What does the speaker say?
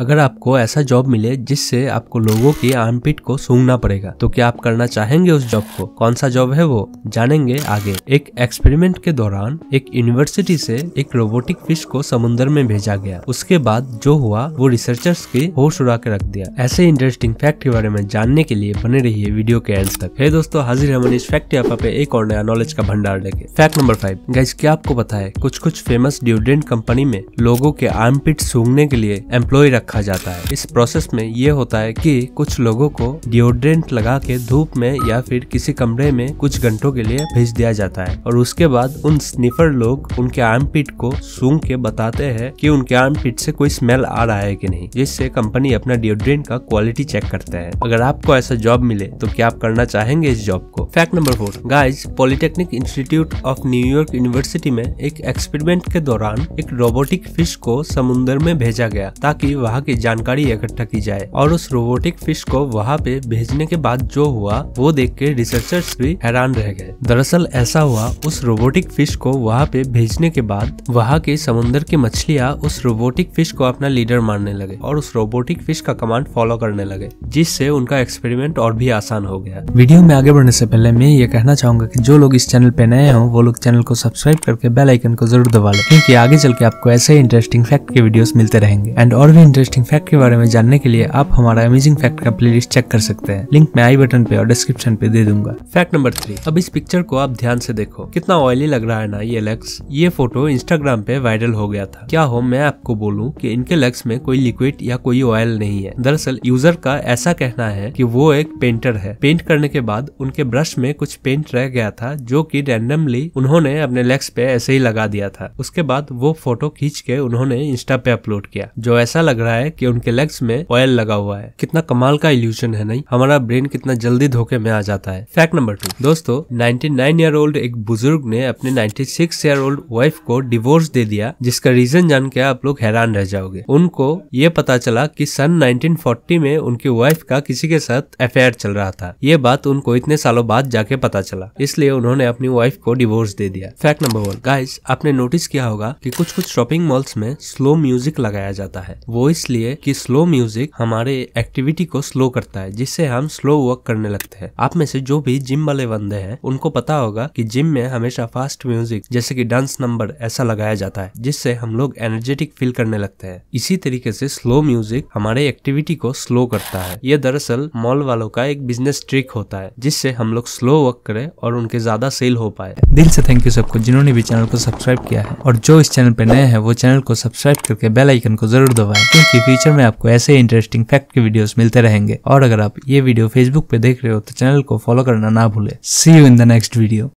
अगर आपको ऐसा जॉब मिले जिससे आपको लोगों की आर्मपिट को सूंघना पड़ेगा तो क्या आप करना चाहेंगे उस जॉब को कौन सा जॉब है वो जानेंगे आगे एक एक्सपेरिमेंट के दौरान एक यूनिवर्सिटी से एक रोबोटिक फिश को समुन्द्र में भेजा गया उसके बाद जो हुआ वो रिसर्चर्स के होश उड़ा के रख दिया ऐसे इंटरेस्टिंग फैक्ट के बारे में जानने के लिए बने है वीडियो के एंड तक है दोस्तों हाजिर है मनीष फैक्ट पे एक और नया नॉलेज का भंडार लेके फैक्ट नंबर फाइव गैस क्या आपको पता है कुछ कुछ फेमस डिओड्रेंट कंपनी में लोगो के आर्म सूंघने के लिए एम्प्लॉय रखा जाता है इस प्रोसेस में ये होता है कि कुछ लोगों को डिओड्रेंट लगा के धूप में या फिर किसी कमरे में कुछ घंटों के लिए भेज दिया जाता है और उसके बाद उन स्निफर लोग उनके आर्म पिट को सूंघ के बताते हैं कि उनके आर्म पिट से कोई स्मेल आ रहा है कि नहीं जिससे कंपनी अपना डिओड्रेंट का क्वालिटी चेक करता है अगर आपको ऐसा जॉब मिले तो क्या आप करना चाहेंगे इस जॉब को fact number four guys polytechnic institute of New York university में एक एक्सपेरिमेंट के दौरान एक रोबोटिक फिश को समुन्द्र में भेजा गया ताकि वहाँ वहाँ की जानकारी इकट्ठा की जाए और उस रोबोटिक फिश को वहाँ पे भेजने के बाद जो हुआ वो देख के रिसर्चर्स भी हैरान रह गए दरअसल ऐसा हुआ उस रोबोटिक फिश को वहाँ पे भेजने के बाद वहाँ के समुन्द्र की मछलियाँ उस रोबोटिक फिश को अपना लीडर मानने लगे और उस रोबोटिक फिश का कमांड फॉलो करने लगे जिससे उनका एक्सपेरिमेंट और भी आसान हो गया वीडियो में आगे बढ़ने से पहले मैं ये कहना चाहूंगा कि जो लोग इस चैनल पे नए हो वो लोग चैनल को सब्सक्राइब करके बेल आइकन को जरूर दबा लें क्योंकि आगे चल के आपको ऐसे इंटरेस्टिंग फैक्ट के वीडियोस मिलते रहेंगे एंड और भी इंटरेस्ट इंटरेस्टिंग फैक्ट के बारे में जानने के लिए आप हमारा अमेजिंग फैक्ट का प्ले चेक कर सकते हैं लिंक मैं आई बटन पे और डिस्क्रिप्शन पे दे दूंगा फैक्ट नंबर थ्री अब इस पिक्चर को आप ध्यान से देखो कितना ऑयली लग रहा है ना ये लेग्स ये फोटो इंस्टाग्राम पे वायरल हो गया था क्या हो मैं आपको बोलूँ की इनके लेग्स में कोई लिक्विड या कोई ऑयल नहीं है दरअसल यूजर का ऐसा कहना है की वो एक पेंटर है पेंट करने के बाद उनके ब्रश में कुछ पेंट रह गया था जो की रैंडमली उन्होंने अपने लेग्स पे ऐसे ही लगा दिया था उसके बाद वो फोटो खींच के उन्होंने इंस्टा पे अपलोड किया जो ऐसा लग रहा है है कि उनके लेग्स में ऑयल लगा हुआ है कितना कमाल का इल्यूशन है नहीं हमारा ब्रेन कितना जल्दी धोखे में आ जाता है फैक्ट नंबर टू दोस्तों नाइन ईयर ओल्ड एक बुजुर्ग ने अपने सिक्स ईयर ओल्ड वाइफ को डिवोर्स दे दिया जिसका रीजन जान के आप लोग हैरान रह जाओगे उनको ये पता चला की सन फोर्टी में उनकी वाइफ का किसी के साथ अफेयर चल रहा था ये बात उनको इतने सालों बाद जाके पता चला इसलिए उन्होंने अपनी वाइफ को डिवोर्स दे दिया फैक्ट नंबर वन गाइस आपने नोटिस किया होगा कि कुछ कुछ शॉपिंग मॉल्स में स्लो म्यूजिक लगाया जाता है वो इस इसलिए कि स्लो म्यूजिक हमारे एक्टिविटी को स्लो करता है जिससे हम स्लो वर्क करने लगते हैं आप में से जो भी जिम वाले बंदे हैं उनको पता होगा कि जिम में हमेशा फास्ट म्यूजिक जैसे कि डांस नंबर ऐसा लगाया जाता है जिससे हम लोग एनर्जेटिक फील करने लगते हैं इसी तरीके से स्लो म्यूजिक हमारे एक्टिविटी को स्लो करता है यह दरअसल मॉल वालों का एक बिजनेस ट्रिक होता है जिससे हम लोग स्लो वर्क करें और उनके ज्यादा सेल हो पाए दिल से थैंक यू सबको जिन्होंने भी चैनल को सब्सक्राइब किया है और जो इस चैनल पर नए हैं वो चैनल को सब्सक्राइब करके बेल आइकन को जरूर दबाएं कि फ्यूचर में आपको ऐसे इंटरेस्टिंग फैक्ट के वीडियोस मिलते रहेंगे और अगर आप ये वीडियो फेसबुक पे देख रहे हो तो चैनल को फॉलो करना ना भूले see you in the next video